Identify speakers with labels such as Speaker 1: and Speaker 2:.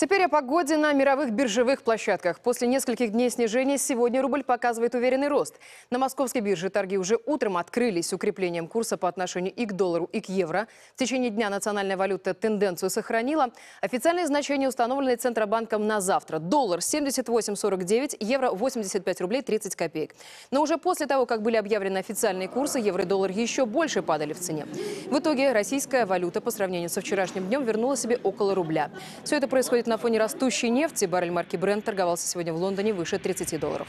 Speaker 1: Теперь о погоде на мировых биржевых площадках. После нескольких дней снижения сегодня рубль показывает уверенный рост. На московской бирже торги уже утром открылись укреплением курса по отношению и к доллару, и к евро. В течение дня национальная валюта тенденцию сохранила. Официальные значения установлены Центробанком на завтра. Доллар 78,49, евро 85 рублей 30 копеек. Но уже после того, как были объявлены официальные курсы, евро и доллар еще больше падали в цене. В итоге российская валюта по сравнению со вчерашним днем вернула себе около рубля. Все это происходит на фоне растущей нефти баррель марки Brent торговался сегодня в Лондоне выше 30 долларов.